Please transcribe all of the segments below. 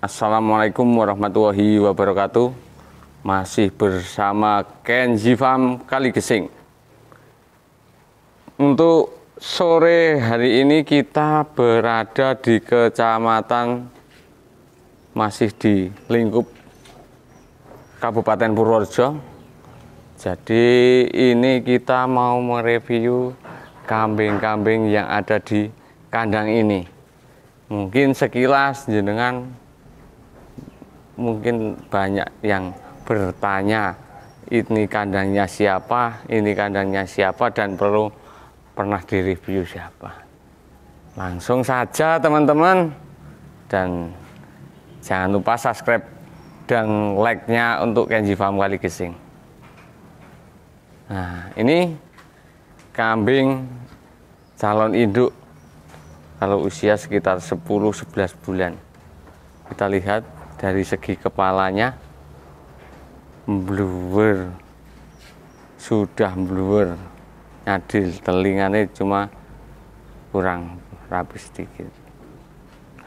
Assalamualaikum warahmatullahi wabarakatuh. Masih bersama Ken Kenji kali Gesing Untuk sore hari ini kita berada di kecamatan masih di lingkup Kabupaten Purworejo. Jadi ini kita mau mereview kambing-kambing yang ada di kandang ini. Mungkin sekilas jenengan mungkin banyak yang bertanya ini kandangnya siapa, ini kandangnya siapa dan perlu pernah direview siapa. Langsung saja teman-teman dan jangan lupa subscribe dan like-nya untuk Kenji Farm Kali Gising. Nah, ini kambing calon induk kalau usia sekitar 10-11 bulan. Kita lihat dari segi kepalanya bluer sudah bluer nyadil telinganya cuma kurang rapi sedikit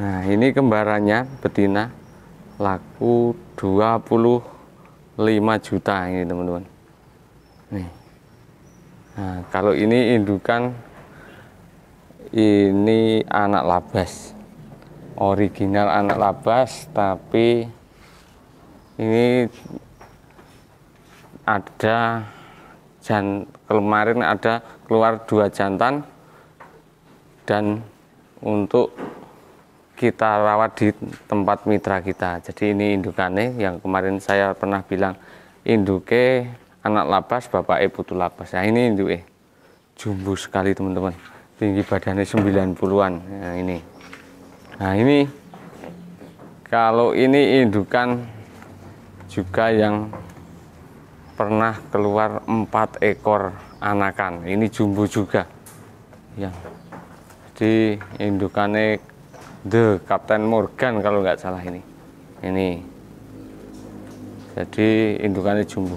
nah ini kembarannya betina laku 25 juta ini teman-teman nih nah, kalau ini indukan ini anak labas original anak labas tapi ini ada jan kemarin ada keluar dua jantan dan untuk kita rawat di tempat mitra kita jadi ini indukannya yang kemarin saya pernah bilang induke anak labas bapak e putu labas nah ini induke jumbo sekali teman-teman tinggi badannya 90-an nah, ini Nah ini kalau ini indukan juga yang pernah keluar empat ekor anakan. Ini jumbo juga. yang Di indukannya The Captain Morgan kalau nggak salah ini. Ini. Jadi indukannya jumbo.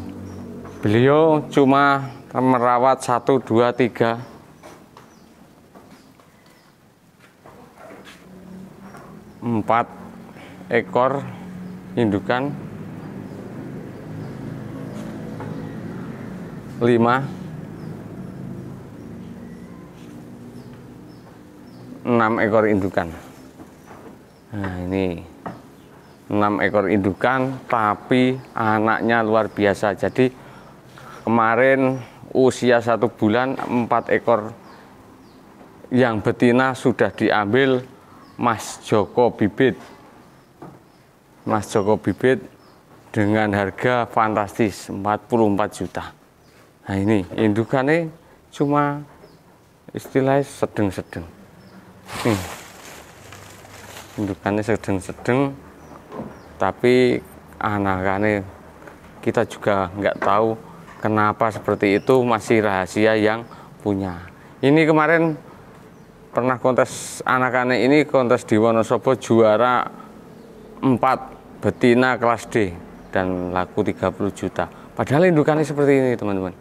Beliau cuma merawat satu dua tiga empat ekor indukan lima enam ekor indukan nah ini enam ekor indukan tapi anaknya luar biasa jadi kemarin usia satu bulan empat ekor yang betina sudah diambil Mas Joko Bibit. Mas Joko Bibit dengan harga fantastis 44 juta. Nah ini indukannya cuma istilahnya sedeng sedeng. indukannya sedeng sedeng, tapi anakannya kita juga nggak tahu kenapa seperti itu masih rahasia yang punya. Ini kemarin pernah kontes anak-anak ini kontes di Wonosobo juara 4 betina kelas D dan laku 30 juta. Padahal indukannya seperti ini, teman-teman.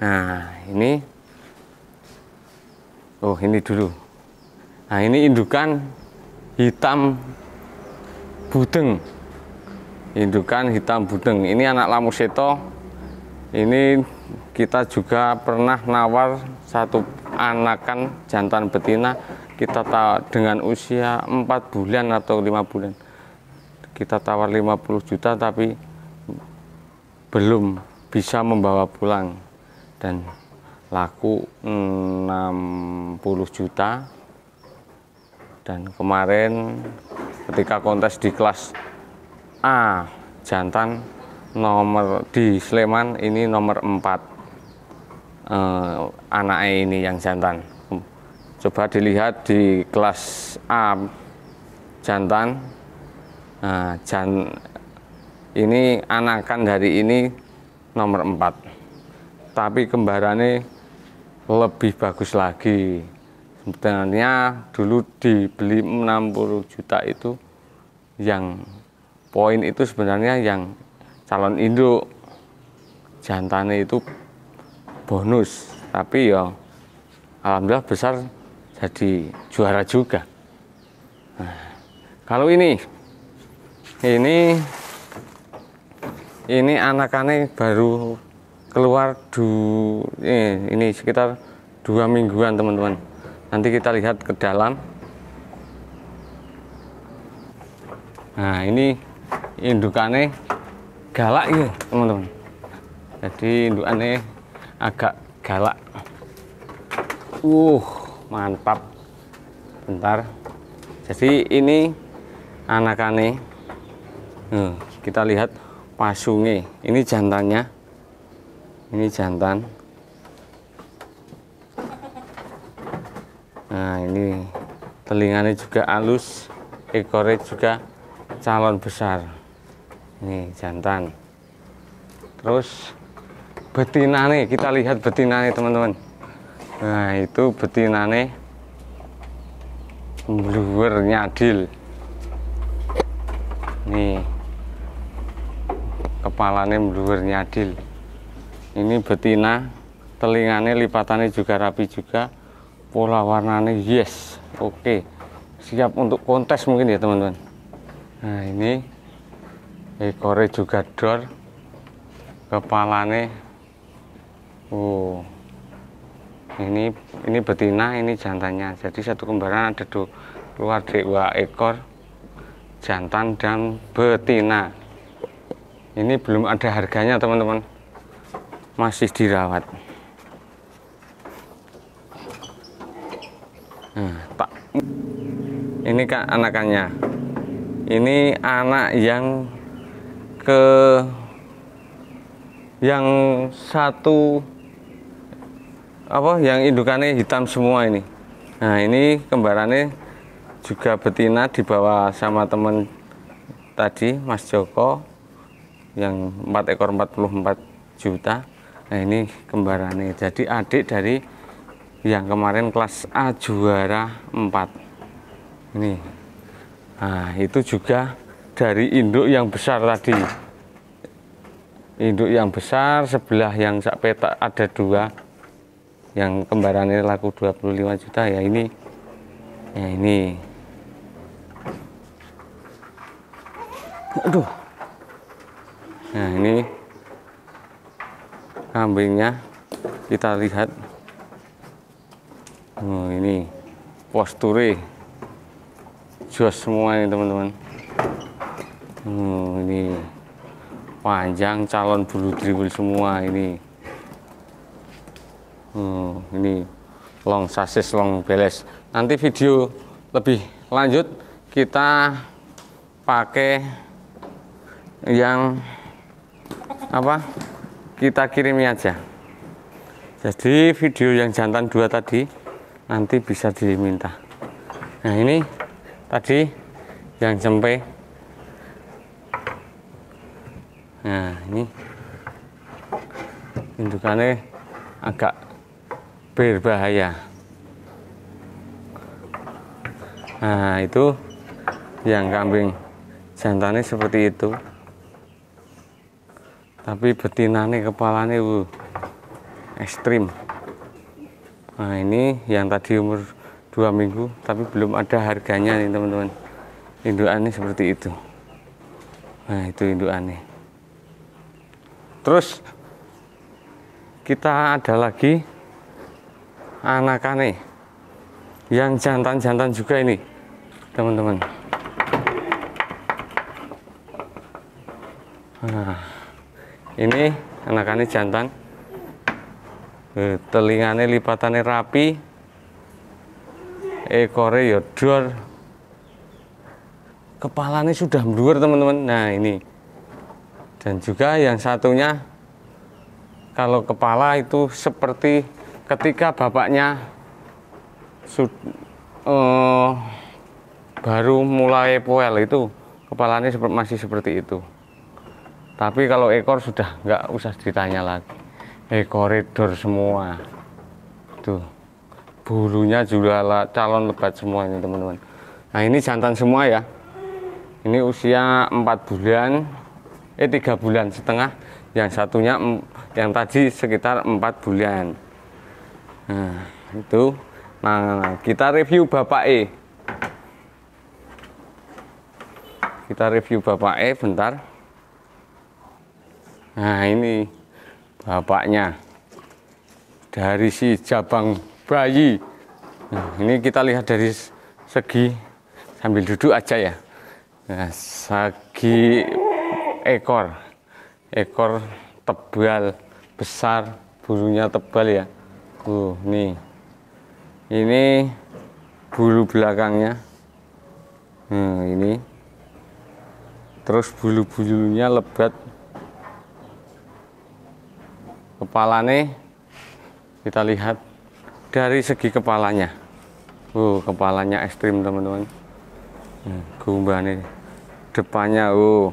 Nah, ini Oh, ini dulu. Nah, ini indukan hitam budeng. Indukan hitam budeng. Ini anak lamuseto. Ini kita juga pernah nawar satu anakan jantan betina kita tawar dengan usia 4 bulan atau lima bulan kita tawar 50 juta tapi belum bisa membawa pulang dan laku 60 juta dan kemarin ketika kontes di kelas A jantan nomor di Sleman ini nomor 4 anak ini yang jantan. Coba dilihat di kelas A jantan. Nah, jan ini anakan dari ini nomor 4. Tapi kembarannya lebih bagus lagi. Sebenarnya dulu dibeli 60 juta itu yang poin itu sebenarnya yang calon induk jantannya itu bonus tapi ya alhamdulillah besar jadi juara juga nah, kalau ini ini ini anak aneh baru keluar du ini, ini sekitar dua mingguan teman-teman nanti kita lihat ke dalam nah ini indukannya galak ya teman-teman jadi indukannya agak galak uh mantap bentar jadi ini anakane nah, kita lihat pasungnya. ini jantannya ini jantan nah ini telinganya juga halus ekornya juga calon besar ini jantan terus betina nih kita lihat betina nih teman-teman nah itu betina nih bluer nyadil nih kepalanya bluer nyadil ini betina telingane lipatannya juga rapi juga pola warnanya yes oke siap untuk kontes mungkin ya teman-teman nah ini ekornya juga dor kepalanya Oh. Ini ini betina, ini jantannya. Jadi satu kembaran ada dua keluar dua ekor jantan dan betina. Ini belum ada harganya, teman-teman. Masih dirawat. Nah, Pak. Ini kak anakannya. Ini anak yang ke yang satu apa yang indukannya hitam semua ini nah ini kembarannya juga betina dibawa sama temen tadi Mas Joko yang 4 ekor 44 juta nah ini kembarannya jadi adik dari yang kemarin kelas A juara 4 ini nah itu juga dari induk yang besar tadi induk yang besar sebelah yang sak petak ada dua yang kembarannya laku 25 juta ya ini ya ini aduh nah ini kambingnya kita lihat oh ini posture jos semua ini teman-teman oh ini panjang calon bulu dribul semua ini Hmm, ini long sasis long beles. Nanti video lebih lanjut kita pakai yang apa? Kita kirimnya aja. Jadi video yang jantan dua tadi nanti bisa diminta. Nah ini tadi yang jempe. Nah ini indukannya agak berbahaya. Nah, itu yang kambing jantannya seperti itu. Tapi betinane kepalanya bu uh, ekstrim. Nah, ini yang tadi umur dua minggu tapi belum ada harganya nih teman-teman indukannya seperti itu nah itu indukannya terus kita ada lagi anakane yang jantan-jantan juga ini teman-teman nah, ini anakane jantan eh, telingane lipatannya rapi ekornya ya dor kepalanya sudah bluer teman-teman nah ini dan juga yang satunya kalau kepala itu seperti ketika bapaknya uh, baru mulai poel itu kepalanya masih seperti itu tapi kalau ekor sudah nggak usah ditanya lagi ekor redor semua tuh bulunya juga calon lebat semuanya teman-teman nah ini jantan semua ya ini usia 4 bulan eh 3 bulan setengah yang satunya yang tadi sekitar 4 bulan Nah, itu. Nah, kita review Bapak E. Kita review Bapak E bentar. Nah, ini bapaknya. Dari si jabang bayi. Nah, ini kita lihat dari segi sambil duduk aja ya. Nah, segi ekor. Ekor tebal, besar, bulunya tebal ya aku nih ini bulu belakangnya hmm, ini terus bulu-bulunya lebat Kepala nih, kita lihat dari segi kepalanya uh kepalanya ekstrim teman-teman hmm, nih depannya uh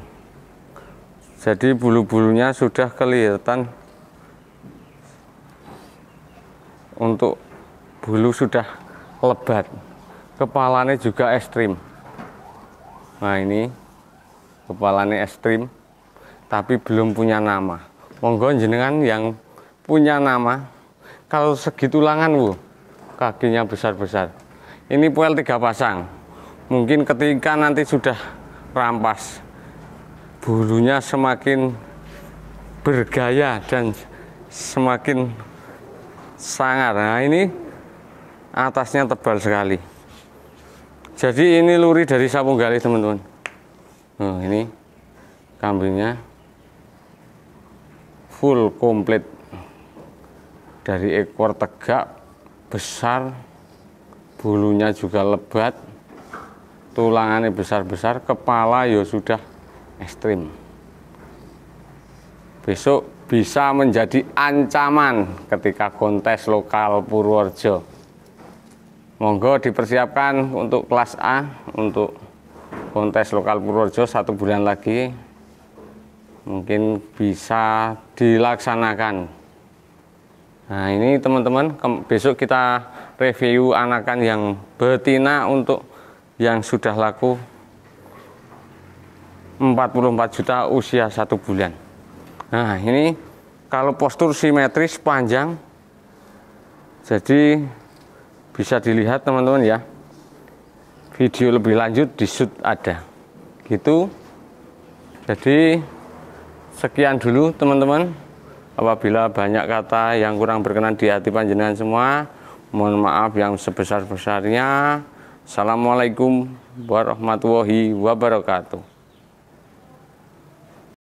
jadi bulu-bulunya sudah kelihatan untuk bulu sudah lebat kepalanya juga ekstrim nah ini kepalanya ekstrim tapi belum punya nama monggo jenengan yang punya nama kalau segitu langan bu kakinya besar-besar ini puel tiga pasang mungkin ketika nanti sudah rampas bulunya semakin bergaya dan semakin sangat nah ini atasnya tebal sekali jadi ini luri dari sapu gali teman-teman nah, ini kambingnya full komplit dari ekor tegak besar bulunya juga lebat tulangannya besar-besar kepala ya sudah ekstrim besok bisa menjadi ancaman ketika kontes lokal Purworejo. Monggo dipersiapkan untuk kelas A untuk kontes lokal Purworejo satu bulan lagi mungkin bisa dilaksanakan. Nah ini teman-teman besok kita review anakan yang betina untuk yang sudah laku 44 juta usia satu bulan. Nah, ini kalau postur simetris panjang, jadi bisa dilihat teman-teman ya. Video lebih lanjut di shoot ada. Gitu. Jadi sekian dulu teman-teman. Apabila banyak kata yang kurang berkenan di hati panjenengan semua, mohon maaf yang sebesar-besarnya. Assalamualaikum warahmatullahi wabarakatuh.